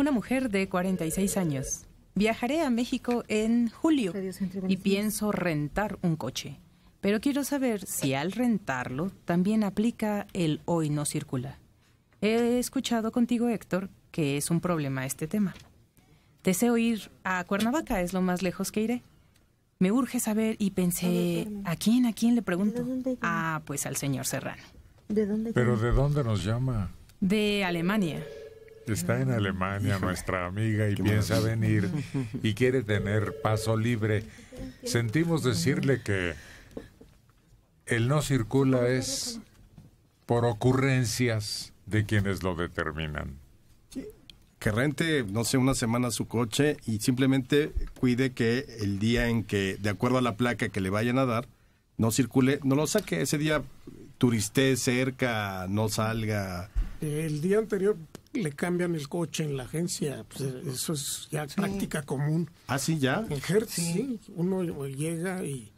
una mujer de 46 años. Viajaré a México en julio y pienso rentar un coche. Pero quiero saber si al rentarlo también aplica el hoy no circula. He escuchado contigo, Héctor, que es un problema este tema. Deseo ir a Cuernavaca, es lo más lejos que iré. Me urge saber y pensé, ¿a quién, a quién le pregunto? Ah, pues al señor Serrano. ¿De ¿Pero de dónde nos llama? De Alemania está en Alemania nuestra amiga y piensa venir y quiere tener paso libre. Sentimos decirle que el no circula es por ocurrencias de quienes lo determinan. Que rente, no sé, una semana su coche y simplemente cuide que el día en que, de acuerdo a la placa que le vayan a dar, no circule, no lo saque ese día turiste cerca, no salga. El día anterior le cambian el coche en la agencia, pues, eso es ya práctica común. ¿Ah, sí, ya? En Hertz, sí. Uno llega y,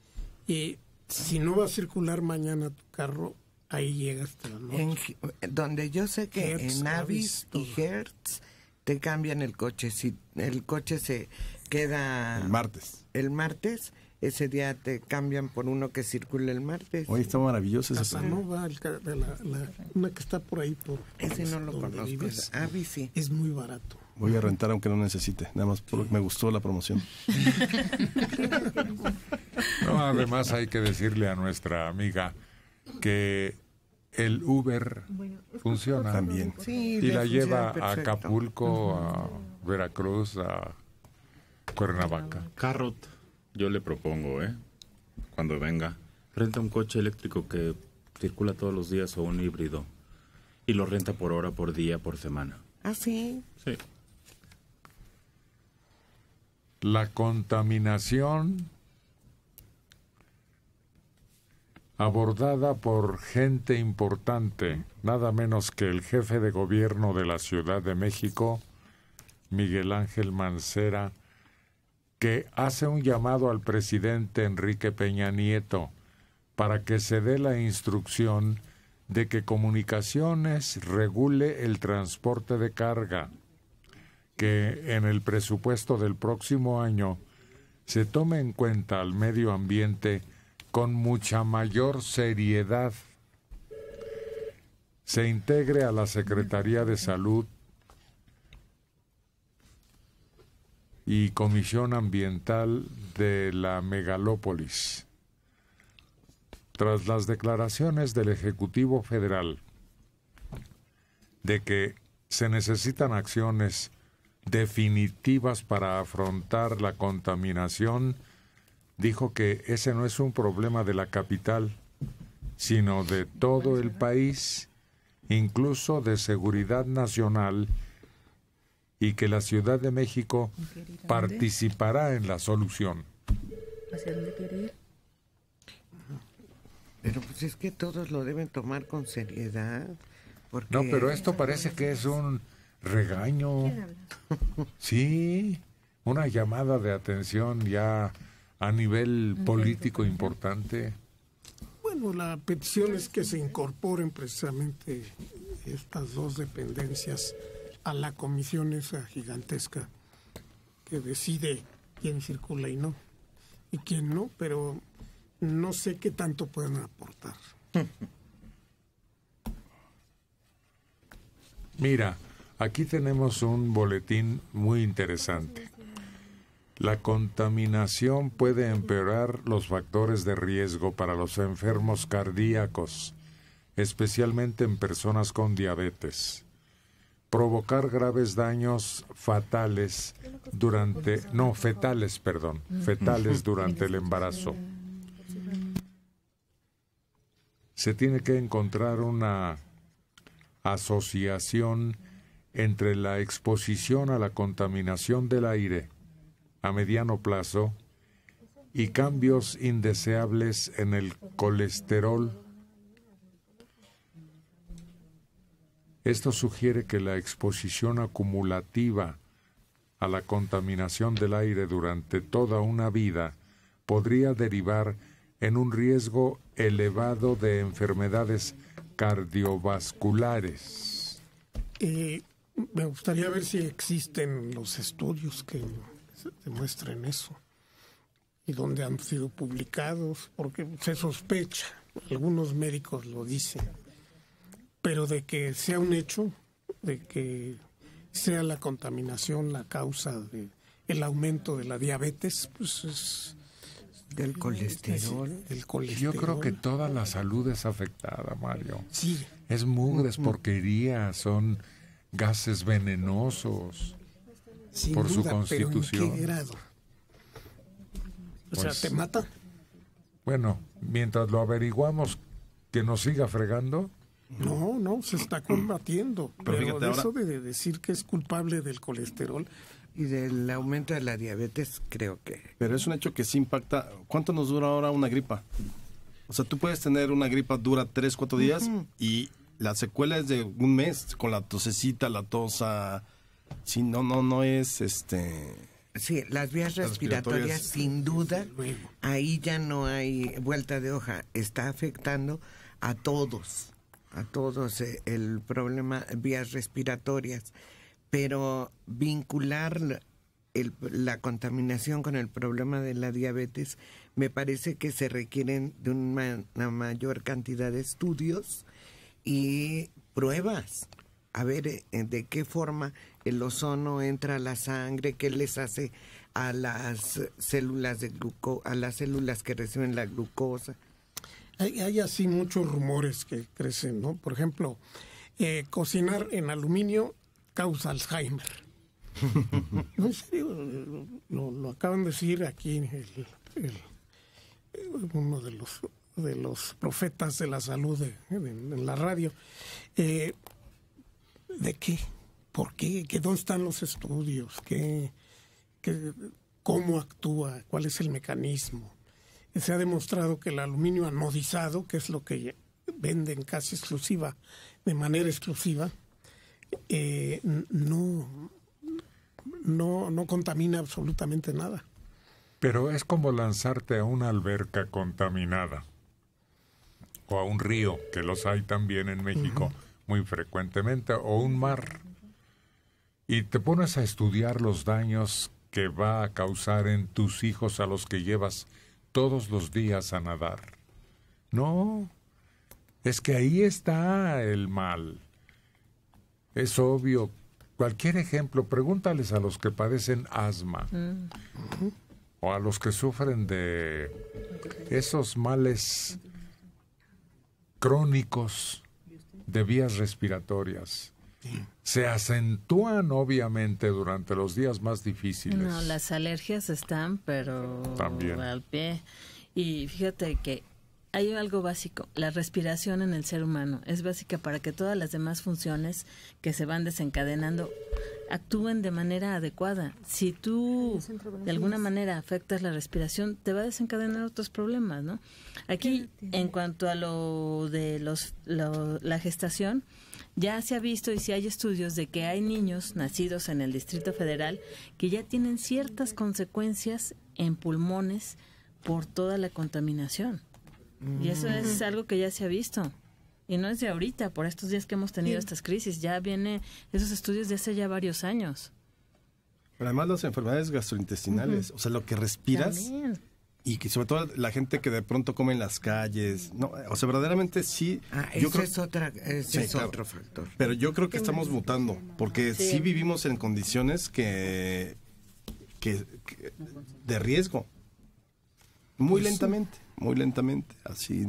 si no va a circular mañana tu carro, ahí llega hasta la donde yo sé que en Avis y Hertz te cambian el coche. Si el coche se queda... El martes. El martes ese día te cambian por uno que circula el martes. Hoy está maravilloso esa ah, no la, la, que está por ahí. ese no lo conozco. ah, sí. Es muy barato. Voy a rentar aunque no necesite, nada más porque me gustó la promoción. no, además hay que decirle a nuestra amiga que el Uber funciona también y la lleva a Acapulco, a Veracruz, a Cuernavaca. Carrot. Yo le propongo, ¿eh? Cuando venga, renta un coche eléctrico que circula todos los días o un híbrido. Y lo renta por hora, por día, por semana. ¿Ah, sí? Sí. La contaminación abordada por gente importante, nada menos que el jefe de gobierno de la Ciudad de México, Miguel Ángel Mancera que hace un llamado al presidente Enrique Peña Nieto para que se dé la instrucción de que Comunicaciones regule el transporte de carga, que en el presupuesto del próximo año se tome en cuenta al medio ambiente con mucha mayor seriedad. Se integre a la Secretaría de Salud y Comisión Ambiental de la Megalópolis. Tras las declaraciones del Ejecutivo Federal de que se necesitan acciones definitivas para afrontar la contaminación, dijo que ese no es un problema de la capital, sino de todo el país, incluso de seguridad nacional y que la Ciudad de México participará en la solución. Pero pues es que todos lo deben tomar con seriedad. No, pero esto parece que es un regaño. Sí, una llamada de atención ya a nivel político importante. Bueno, la petición es que se incorporen precisamente estas dos dependencias a la comisión esa gigantesca que decide quién circula y no, y quién no, pero no sé qué tanto pueden aportar. Mira, aquí tenemos un boletín muy interesante. La contaminación puede empeorar los factores de riesgo para los enfermos cardíacos, especialmente en personas con diabetes provocar graves daños fatales durante, no, fetales, perdón, mm. fetales durante el embarazo. Se tiene que encontrar una asociación entre la exposición a la contaminación del aire a mediano plazo y cambios indeseables en el colesterol Esto sugiere que la exposición acumulativa a la contaminación del aire durante toda una vida podría derivar en un riesgo elevado de enfermedades cardiovasculares. Eh, me gustaría ver si existen los estudios que demuestren eso y dónde han sido publicados, porque se sospecha, algunos médicos lo dicen pero de que sea un hecho, de que sea la contaminación la causa del aumento de la diabetes, pues es... Del colesterol. colesterol. Yo creo que toda la salud es afectada, Mario. Sí. Es mugres, mm, mm. porquería, son gases venenosos por su constitución. ¿en qué grado? O sea, ¿te pues mata? Bueno, mientras lo averiguamos, que nos siga fregando. No, no, se está combatiendo. Pero, eso de decir que es culpable del colesterol. Y del aumento de la diabetes, creo que. Pero es un hecho que sí impacta. ¿Cuánto nos dura ahora una gripa? O sea, tú puedes tener una gripa dura tres, cuatro días y la secuela es de un mes con la tosecita, la tosa. Sí, no, no, no es este. Sí, las vías respiratorias sin duda, ahí ya no hay vuelta de hoja, está afectando a todos a todos eh, el problema vías respiratorias, pero vincular la contaminación con el problema de la diabetes, me parece que se requieren de una, mayor cantidad de estudios y pruebas. A ver eh, de qué forma el ozono entra a la sangre, qué les hace a las células de a las células que reciben la glucosa hay, así muchos rumores que crecen, ¿no? Por ejemplo, eh, cocinar en aluminio causa Alzheimer. en serio, lo, acaban de decir aquí uno de los de los profetas de la salud en la radio. Eh, ¿De qué? ¿Por qué? ¿Dónde están los estudios? ¿Qué, ¿Cómo actúa? ¿Cuál es el mecanismo? se ha demostrado que el aluminio anodizado, que es lo que venden casi exclusiva, de manera exclusiva, eh, no, no, no contamina absolutamente nada. Pero es como lanzarte a una alberca contaminada o a un río, que los hay también en México muy frecuentemente, o un mar. Y te pones a estudiar los daños que va a causar en tus hijos a los que llevas todos los días a nadar. No, es que ahí está el mal. Es obvio. Cualquier ejemplo, pregúntales a los que padecen asma o a los que sufren de esos males crónicos de vías respiratorias se acentúan obviamente durante los días más difíciles. No, las alergias están, pero También. al pie. Y fíjate que hay algo básico. La respiración en el ser humano es básica para que todas las demás funciones que se van desencadenando actúen de manera adecuada. Si tú de alguna manera afectas la respiración, te va a desencadenar otros problemas, ¿no? Aquí, en cuanto a lo de los, la gestación, ya se ha visto y si hay estudios de que hay niños nacidos en el Distrito Federal que ya tienen ciertas consecuencias en pulmones por toda la contaminación. Y eso es mm. algo que ya se ha visto. Y no es de ahorita, por estos días que hemos tenido estas crisis. Ya viene esos estudios de hace ya varios años. Pero además las enfermedades gastrointestinales, o sea, lo que respiras. Y que sobre todo la gente que de pronto come en las calles. No, o sea, verdaderamente sí. Ah, yo creo, otro factor. Pero yo creo que estamos mutando, porque sí. vivimos en condiciones que, que, de riesgo. Muy pues lentamente muy lentamente, así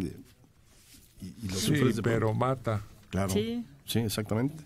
y, lo sí, pero mata. Claro. Sí. exactamente.